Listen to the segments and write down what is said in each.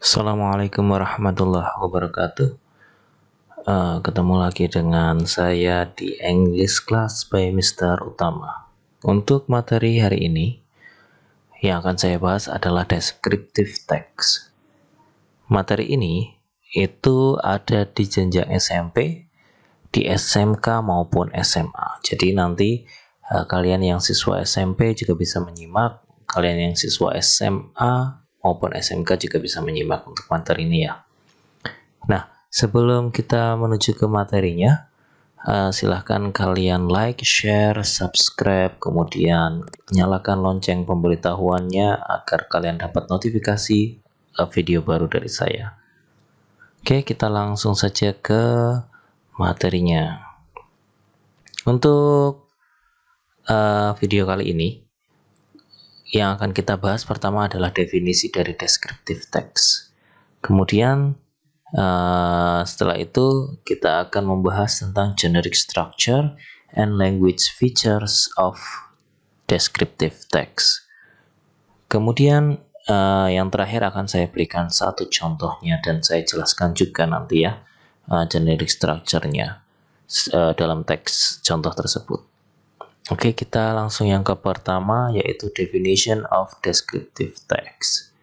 Assalamualaikum warahmatullahi wabarakatuh. Uh, ketemu lagi dengan saya di English Class by Mr. Utama. Untuk materi hari ini yang akan saya bahas adalah descriptive text. Materi ini itu ada di jenjang SMP, di SMK maupun SMA. Jadi nanti uh, kalian yang siswa SMP juga bisa menyimak, kalian yang siswa SMA maupun SMK juga bisa menyimak untuk materi ini ya. Nah, sebelum kita menuju ke materinya, eh, silahkan kalian like, share, subscribe, kemudian nyalakan lonceng pemberitahuannya agar kalian dapat notifikasi eh, video baru dari saya. Oke, kita langsung saja ke materinya. Untuk eh, video kali ini, yang akan kita bahas pertama adalah definisi dari descriptive text. Kemudian uh, setelah itu kita akan membahas tentang generic structure and language features of descriptive text. Kemudian uh, yang terakhir akan saya berikan satu contohnya dan saya jelaskan juga nanti ya uh, generic structure-nya uh, dalam teks contoh tersebut. Oke, kita langsung yang ke pertama yaitu definition of descriptive text.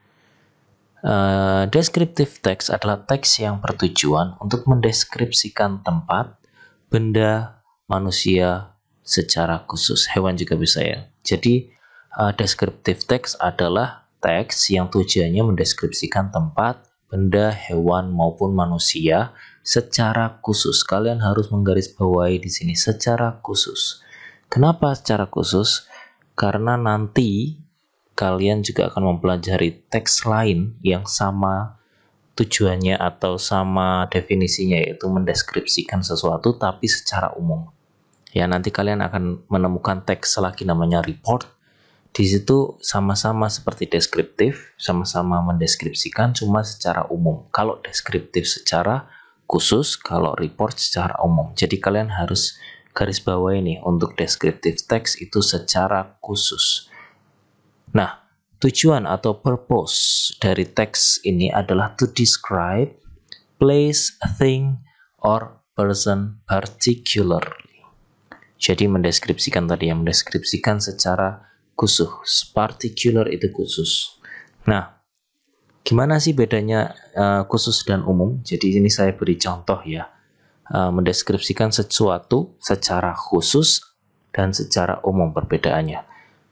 Uh, descriptive text adalah teks yang bertujuan untuk mendeskripsikan tempat, benda, manusia secara khusus. Hewan juga bisa ya. Jadi, uh, descriptive text adalah teks yang tujuannya mendeskripsikan tempat, benda, hewan maupun manusia secara khusus. Kalian harus menggarisbawahi di sini secara khusus Kenapa secara khusus? Karena nanti kalian juga akan mempelajari teks lain yang sama tujuannya atau sama definisinya yaitu mendeskripsikan sesuatu tapi secara umum. Ya, nanti kalian akan menemukan teks lagi namanya report. Di situ sama-sama seperti deskriptif, sama-sama mendeskripsikan cuma secara umum. Kalau deskriptif secara khusus, kalau report secara umum. Jadi kalian harus garis bawah ini untuk descriptive text itu secara khusus. Nah, tujuan atau purpose dari teks ini adalah to describe place, thing, or person particularly. Jadi mendeskripsikan tadi yang mendeskripsikan secara khusus. Particular itu khusus. Nah, gimana sih bedanya uh, khusus dan umum? Jadi ini saya beri contoh ya. E, mendeskripsikan sesuatu secara khusus dan secara umum perbedaannya.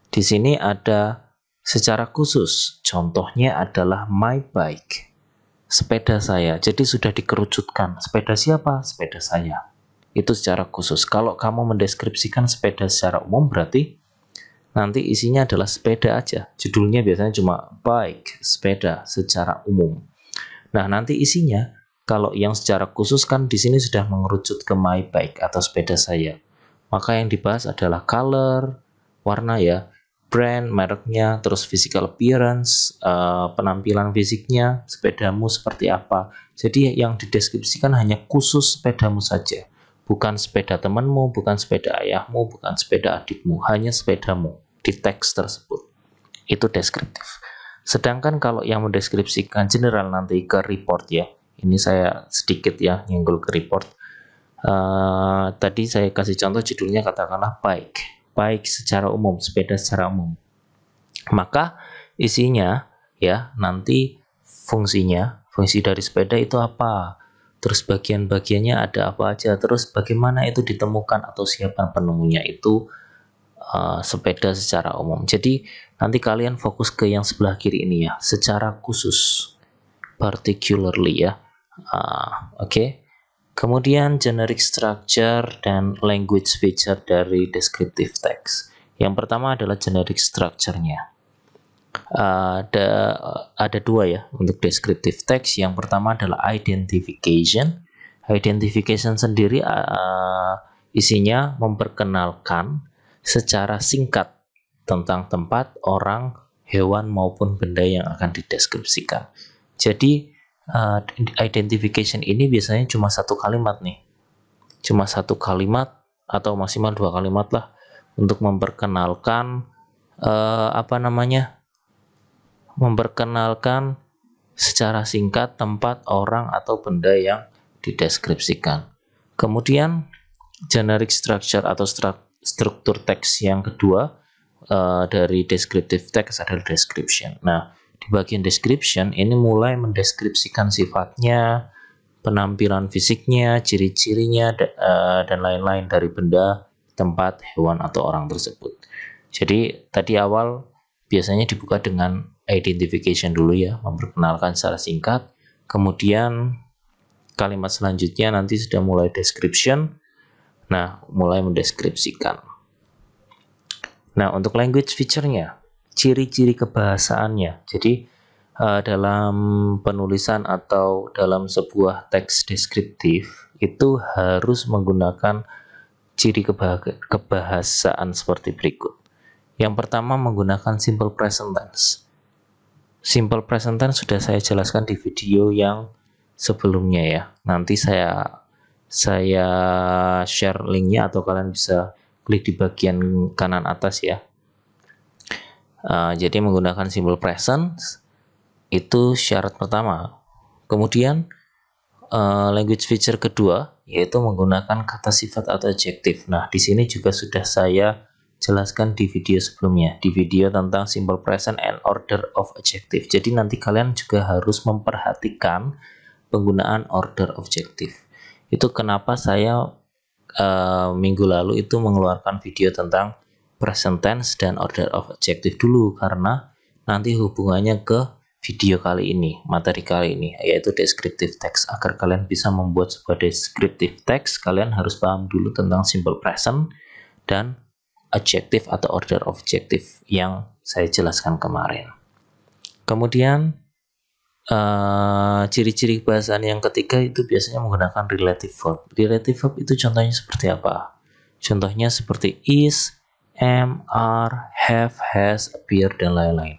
Di sini ada secara khusus, contohnya adalah my bike, sepeda saya. Jadi sudah dikerucutkan, sepeda siapa? Sepeda saya. Itu secara khusus. Kalau kamu mendeskripsikan sepeda secara umum berarti nanti isinya adalah sepeda aja. Judulnya biasanya cuma bike, sepeda secara umum. Nah, nanti isinya kalau yang secara khusus kan di sini sudah mengerucut ke my bike atau sepeda saya. Maka yang dibahas adalah color, warna ya, brand, mereknya, terus physical appearance, eh, penampilan fisiknya, sepedamu seperti apa. Jadi yang dideskripsikan hanya khusus sepedamu saja. Bukan sepeda temanmu, bukan sepeda ayahmu, bukan sepeda adikmu, hanya sepedamu di teks tersebut. Itu deskriptif. Sedangkan kalau yang mendeskripsikan general nanti ke report ya, ini saya sedikit ya nyenggol ke report uh, tadi saya kasih contoh judulnya katakanlah bike bike secara umum sepeda secara umum maka isinya ya nanti fungsinya fungsi dari sepeda itu apa terus bagian-bagiannya ada apa aja terus bagaimana itu ditemukan atau siapa penemunya itu uh, sepeda secara umum jadi nanti kalian fokus ke yang sebelah kiri ini ya secara khusus particularly ya Ah, oke. Okay. Kemudian generic structure dan language feature dari descriptive text. Yang pertama adalah generic structure-nya. Ah, ada ada dua ya untuk descriptive text. Yang pertama adalah identification. Identification sendiri uh, isinya memperkenalkan secara singkat tentang tempat, orang, hewan maupun benda yang akan dideskripsikan. Jadi Ah, identification ini biasanya cuma satu kalimat nih cuma satu kalimat atau maksimal dua kalimat lah untuk memperkenalkan uh, apa namanya memperkenalkan secara singkat tempat orang atau benda yang dideskripsikan kemudian generic structure atau struktur teks yang kedua uh, dari descriptive text adalah description nah di bagian description ini mulai mendeskripsikan sifatnya, penampilan fisiknya, ciri-cirinya eh, dan lain-lain dari benda, tempat, hewan atau orang tersebut. Jadi tadi awal biasanya dibuka dengan identification dulu ya, memperkenalkan secara singkat. Kemudian kalimat selanjutnya nanti sudah mulai description. Nah, mulai mendeskripsikan. Nah, untuk language feature-nya, ciri-ciri kebahasaannya. Jadi uh, dalam penulisan atau dalam sebuah teks deskriptif itu harus menggunakan ciri kebahasaan seperti berikut. Yang pertama menggunakan simple present tense. Simple present tense sudah saya jelaskan di video yang sebelumnya ya. Nanti saya saya share linknya atau kalian bisa klik di bagian kanan atas ya Uh, jadi menggunakan simbol presence itu syarat pertama. Kemudian uh, language feature kedua yaitu menggunakan kata sifat atau adjektif. Nah, di sini juga sudah saya jelaskan di video sebelumnya, di video tentang simbol present and order of adjective. Jadi nanti kalian juga harus memperhatikan penggunaan order adjective. Itu kenapa saya uh, minggu lalu itu mengeluarkan video tentang present tense dan order of adjective dulu karena nanti hubungannya ke video kali ini, materi kali ini, yaitu descriptive text. Agar kalian bisa membuat sebuah descriptive text, kalian harus paham dulu tentang simple present dan adjective atau order of adjective yang saya jelaskan kemarin. Kemudian, eh, ciri-ciri uh, bahasan yang ketiga itu biasanya menggunakan relative verb. Relative verb itu contohnya seperti apa? Contohnya seperti is, am, are, have, has, appear, dan lain-lain.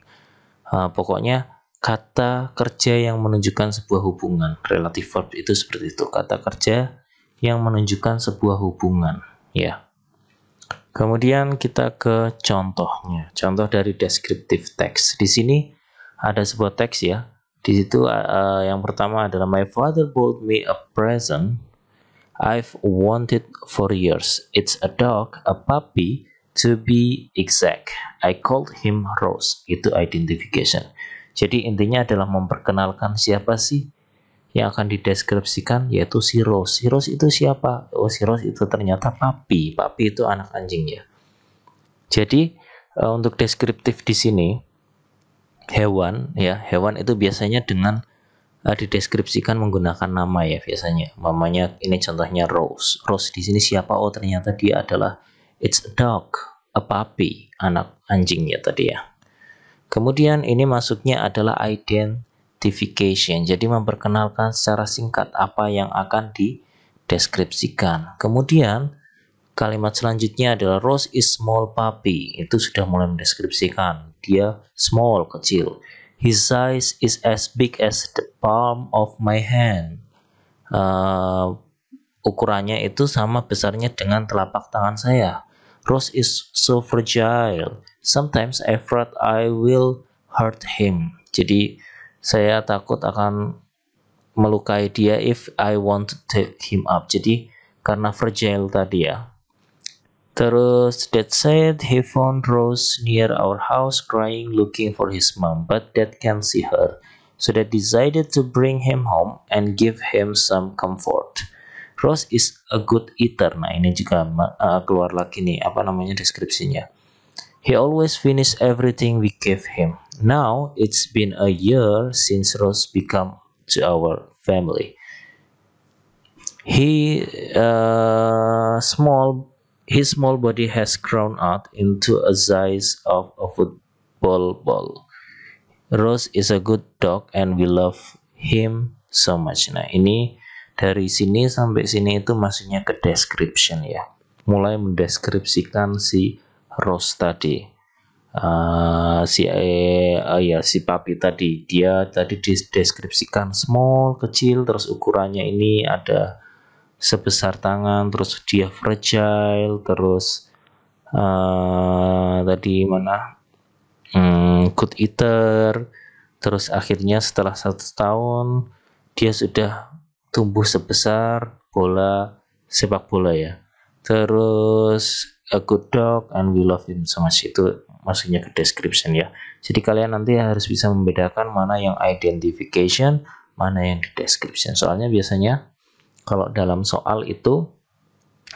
Uh, pokoknya kata kerja yang menunjukkan sebuah hubungan. Relative verb itu seperti itu, kata kerja yang menunjukkan sebuah hubungan, ya. Kemudian kita ke contohnya. Contoh dari descriptive text. Di sini ada sebuah teks ya. Di situ uh, yang pertama adalah my father bought me a present I've wanted for years. It's a dog, a puppy To be exact, I called him Rose. Itu identification. Jadi intinya adalah memperkenalkan siapa sih yang akan dideskripsikan yaitu si Rose. Si Rose itu siapa? Oh, si Rose itu ternyata papi. Papi itu anak anjingnya. Jadi eh, untuk deskriptif di sini hewan ya, hewan itu biasanya dengan eh, dideskripsikan menggunakan nama ya biasanya. Mamanya ini contohnya Rose. Rose di sini siapa? Oh, ternyata dia adalah It's a dog, a puppy, anak anjingnya tadi ya. Kemudian ini masuknya adalah identification. Jadi memperkenalkan secara singkat apa yang akan dideskripsikan. Kemudian kalimat selanjutnya adalah Rose is small puppy. Itu sudah mulai mendeskripsikan. Dia small, kecil. His size is as big as the palm of my hand. Uh, ukurannya itu sama besarnya dengan telapak tangan saya. Rose is so fragile. Sometimes I fret I will hurt him. Jadi saya takut akan melukai dia if I want to take him up. Jadi karena fragile tadi ya. Terus that said he found Rose near our house crying looking for his mom but dad can't see her. So Dad decided to bring him home and give him some comfort. Rose is a good eater. Nah, ini juga uh, keluar lagi nih apa namanya deskripsinya. He always finish everything we gave him. Now it's been a year since Rose become to our family. He uh, small his small body has grown out into a size of a football ball. Rose is a good dog and we love him so much. Nah, ini dari sini sampai sini itu maksudnya ke description ya mulai mendeskripsikan si Rose tadi uh, si eh, uh, ya si papi tadi dia tadi dideskripsikan small kecil terus ukurannya ini ada sebesar tangan terus dia fragile terus uh, tadi mana hmm, good eater terus akhirnya setelah satu tahun dia sudah tumbuh sebesar bola sepak bola ya. Terus a good dog and we love him so much itu maksudnya ke description ya. Jadi kalian nanti harus bisa membedakan mana yang identification, mana yang di description. Soalnya biasanya kalau dalam soal itu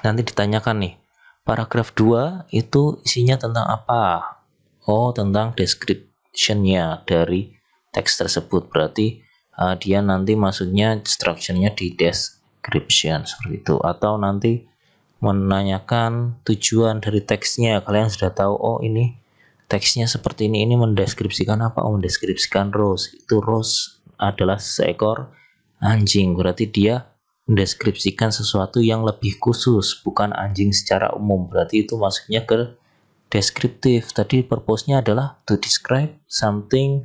nanti ditanyakan nih, paragraf 2 itu isinya tentang apa? Oh, tentang descriptionnya dari teks tersebut. Berarti uh, dia nanti maksudnya instructionnya di description seperti itu atau nanti menanyakan tujuan dari teksnya kalian sudah tahu oh ini teksnya seperti ini ini mendeskripsikan apa oh mendeskripsikan Rose itu Rose adalah seekor anjing berarti dia mendeskripsikan sesuatu yang lebih khusus bukan anjing secara umum berarti itu masuknya ke deskriptif tadi purpose-nya adalah to describe something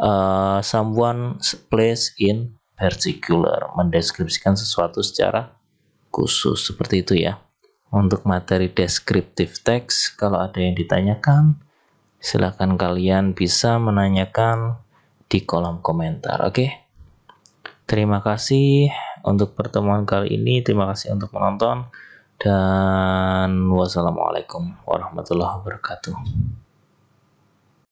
uh, someone place in particular mendeskripsikan sesuatu secara khusus seperti itu ya untuk materi descriptive text kalau ada yang ditanyakan silahkan kalian bisa menanyakan di kolom komentar oke okay? terima kasih untuk pertemuan kali ini terima kasih untuk menonton dan wassalamualaikum warahmatullahi wabarakatuh